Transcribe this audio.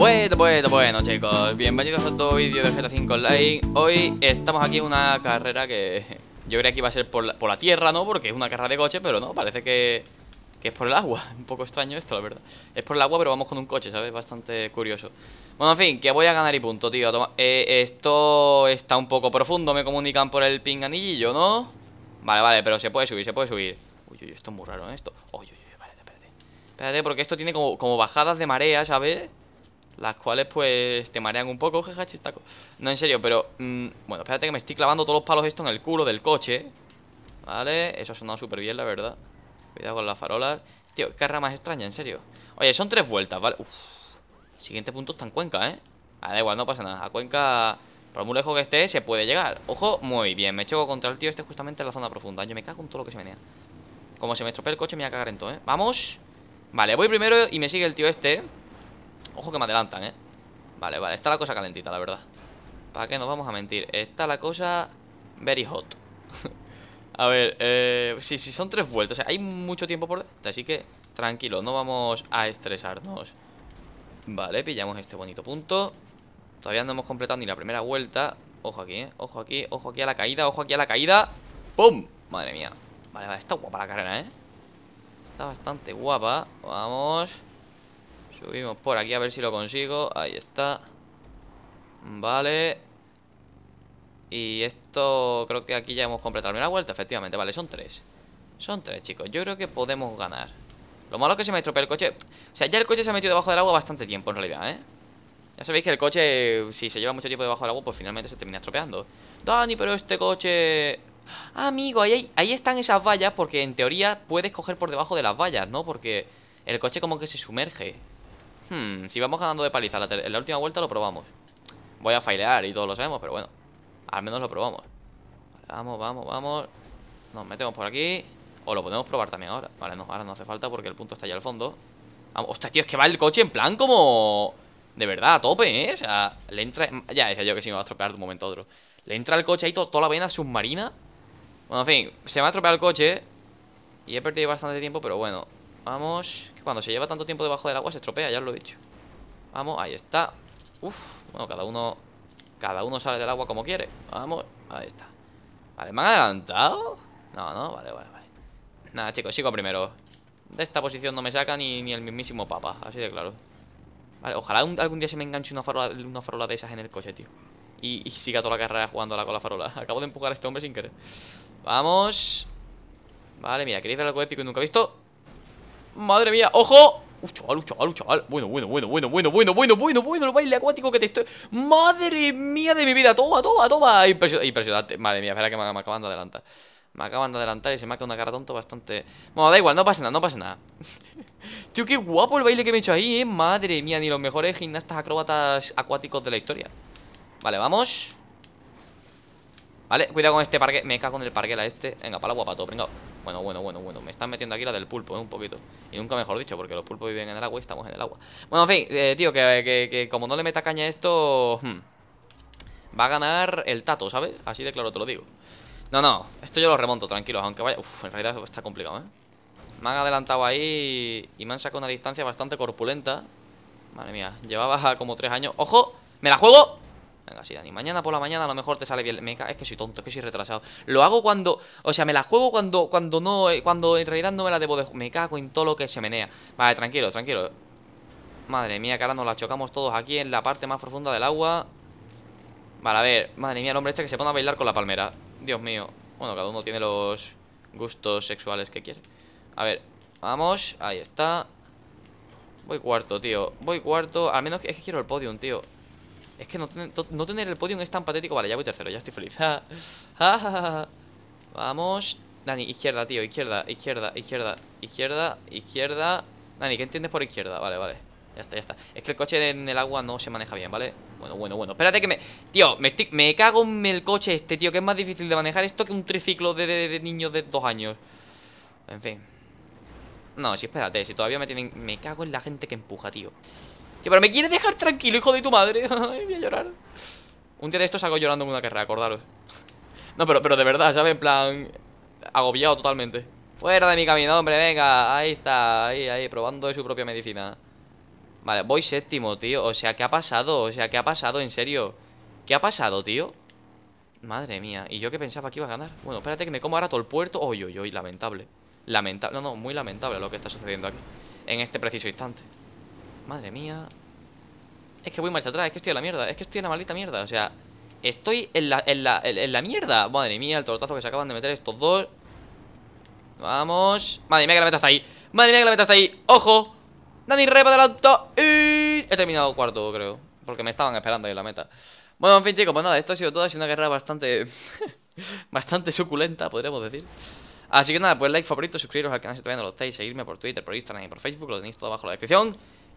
Bueno, bueno, bueno chicos, bienvenidos a otro vídeo de GTA 5 Online Hoy estamos aquí en una carrera que yo creía que iba a ser por la, tierra, ¿no? Porque es una carrera de coche, pero no, parece que, que es por el agua Un poco extraño esto, la verdad Es por el agua, pero vamos con un coche, ¿sabes? Bastante curioso Bueno, en fin, que voy a ganar y punto, tío eh, Esto está un poco profundo, me comunican por el pinganillo, ¿no? Vale, vale, pero se puede subir, se puede subir Uy, uy, esto es muy raro, ¿eh? Esto, uy, uy, uy, espérate, espérate Espérate, porque esto tiene como bajadas de marea, ¿sabes? las cuales pues te marean un poco, jeja chistaco. No, en serio, pero... Mm, bueno, espérate que me estoy clavando todos los palos esto en el culo del coche, ¿vale? Eso ha sonado súper bien, la verdad. Cuidado con las farolas. Tío, qué rama más extraña, en serio. Oye, son tres vueltas, ¿vale? Uf. Siguiente punto está en Cuenca, ¿eh? Ah, da igual, no pasa nada. A Cuenca, por muy lejos que esté, se puede llegar. Ojo, muy bien. Me choco contra el tío este justamente en la zona profunda. Yo me cago en todo lo que se menea. Como se me estropea el coche, me voy a cagar en todo, ¿eh? Vamos. Vale, voy primero y me sigue el tío este, Ojo que me adelantan, ¿eh? Vale, vale, está la cosa calentita, la verdad ¿Para qué nos vamos a mentir? Está la cosa very hot A ver, eh, sí, sí, son tres vueltas o sea, hay mucho tiempo por delante Así que tranquilo, no vamos a estresarnos Vale, pillamos este bonito punto Todavía no hemos completado ni la primera vuelta Ojo aquí, ¿eh? Ojo aquí, ojo aquí a la caída, ojo aquí a la caída ¡Pum! Madre mía Vale, vale, está guapa la carrera, ¿eh? Está bastante guapa Vamos Subimos por aquí a ver si lo consigo Ahí está Vale Y esto creo que aquí ya hemos completado la vuelta Efectivamente, vale, son tres Son tres, chicos, yo creo que podemos ganar Lo malo es que se me estropea el coche O sea, ya el coche se ha metido debajo del agua bastante tiempo en realidad, ¿eh? Ya sabéis que el coche, si se lleva mucho tiempo debajo del agua Pues finalmente se termina estropeando Dani, pero este coche... Ah, amigo, ahí, ahí están esas vallas Porque en teoría puedes coger por debajo de las vallas, ¿no? Porque el coche como que se sumerge Hmm, si vamos ganando de paliza la en la última vuelta lo probamos Voy a failear y todos lo sabemos, pero bueno Al menos lo probamos Vamos, vamos, vamos Nos metemos por aquí O lo podemos probar también ahora Vale, no, ahora no hace falta porque el punto está ya al fondo vamos, Hostia, tío, es que va el coche en plan como... De verdad, a tope, ¿eh? O sea, le entra... Ya decía yo que si me va a estropear de un momento a otro Le entra el coche ahí toda la vena submarina Bueno, en fin, se me ha estropeado el coche Y he perdido bastante tiempo, pero bueno Vamos. Que cuando se lleva tanto tiempo debajo del agua se estropea, ya os lo he dicho. Vamos, ahí está. Uf. Bueno, cada uno. Cada uno sale del agua como quiere. Vamos. Ahí está. Vale, ¿me han adelantado? No, no, vale, vale, vale. Nada, chicos, sigo primero. De esta posición no me saca ni, ni el mismísimo papa, así de claro. Vale, ojalá algún día se me enganche una farola, una farola de esas en el coche, tío. Y, siga toda la carrera jugándola con la farola. Acabo de empujar a este hombre sin querer. Vamos. Vale, mira, queréis ver algo épico y nunca he visto. Madre mía, ¡ojo! Uy, chaval, chaval, chaval. Bueno, bueno, bueno, bueno, bueno, bueno, bueno, bueno, bueno, el baile acuático que te estoy. Madre mía de mi vida, toma, toma, toma. Impresionante, Madre mía, espera que me, acaban de adelantar. Me acaban de adelantar y se me ha quedado una cara tonto bastante. Bueno, da igual, no pasa nada, no pasa nada. Tío, qué guapo el baile que me he hecho ahí, eh. Madre mía, ni los mejores gimnastas acróbatas acuáticos de la historia. Vale, vamos. Vale, cuidado con este parque. Me cago en el la este. Venga, para guapa guapato, venga. Bueno, bueno, bueno, bueno. Me están metiendo aquí la del pulpo, ¿eh? Un poquito. Y nunca mejor dicho, porque los pulpos viven en el agua y estamos en el agua. Bueno, en fin, eh, tío, que, como no le meta caña esto... Hmm, va a ganar el tato, ¿sabes? Así de claro te lo digo. No, no. Esto yo lo remonto, tranquilo Aunque vaya... Uf, en realidad está complicado, ¿eh? Me han adelantado ahí y me han sacado una distancia bastante corpulenta. Madre mía, llevaba como tres años. ¡Ojo! ¡Me la juego! Venga, sí, Dani. Mañana por la mañana a lo mejor te sale bien. es que soy tonto, es que soy retrasado. Lo hago cuando. O sea, me la juego cuando, cuando no. Cuando en realidad no me la debo de Me cago en todo lo que se menea. Vale, tranquilo, tranquilo. Madre mía, que ahora nos la chocamos todos aquí en la parte más profunda del agua. Vale, a ver. Madre mía, el hombre este que se pone a bailar con la palmera. Dios mío. Bueno, cada uno tiene los gustos sexuales que quiere. A ver, vamos. Ahí está. Voy cuarto, tío. Voy cuarto. Al menos es que quiero el podium, tío. Es que no, tener el podium es tan patético. Vale, ya voy tercero, ya estoy feliz. Vamos. Dani, izquierda, tío, izquierda, izquierda, izquierda, izquierda, izquierda. Dani, ¿qué entiendes por izquierda? Vale, vale. Ya está, ya está. Es que el coche en el agua no se maneja bien, ¿vale? Bueno, bueno, bueno. Espérate que me... Tío, me, cago en el coche este, tío, que es más difícil de manejar esto que un triciclo de, de, de niños de dos años. En fin. No, si sí, espérate, si todavía me tienen... Me cago en la gente que empuja, tío pero me quieres dejar tranquilo, hijo de tu madre. Ay, voy a llorar. Un día de estos hago llorando en una carrera, acordaros. No, pero, pero de verdad, ¿sabes? En plan, agobiado totalmente. Fuera de mi camino, hombre, venga. Ahí está, ahí, ahí, probando su propia medicina. Vale, voy séptimo, tío. O sea, ¿qué ha pasado? O sea, ¿qué ha pasado? En serio. ¿Qué ha pasado, tío? Madre mía. ¿Y yo qué pensaba que iba a ganar? Bueno, espérate que me como ahora todo el puerto. Uy, yo uy, lamentable. Lamentable. No, no, muy lamentable lo que está sucediendo aquí. En este preciso instante. Madre mía Es que voy marcha atrás, es que estoy en la mierda Es que estoy en la maldita mierda, o sea Estoy en la, en la, en, la mierda Madre mía, el tortazo que se acaban de meter estos dos Vamos Madre mía que la meta está ahí Madre mía que la meta está ahí ¡Ojo! Dani Repa adelante y... He terminado cuarto, creo Porque me estaban esperando ahí en la meta Bueno, en fin chicos, pues nada Esto ha sido todo Ha sido una guerra bastante... bastante suculenta, podríamos decir Así que nada, pues like, favorito, suscribiros al canal si todavía no lo estáis, seguirme por Twitter, por Instagram y por Facebook, lo tenéis todo abajo en la descripción.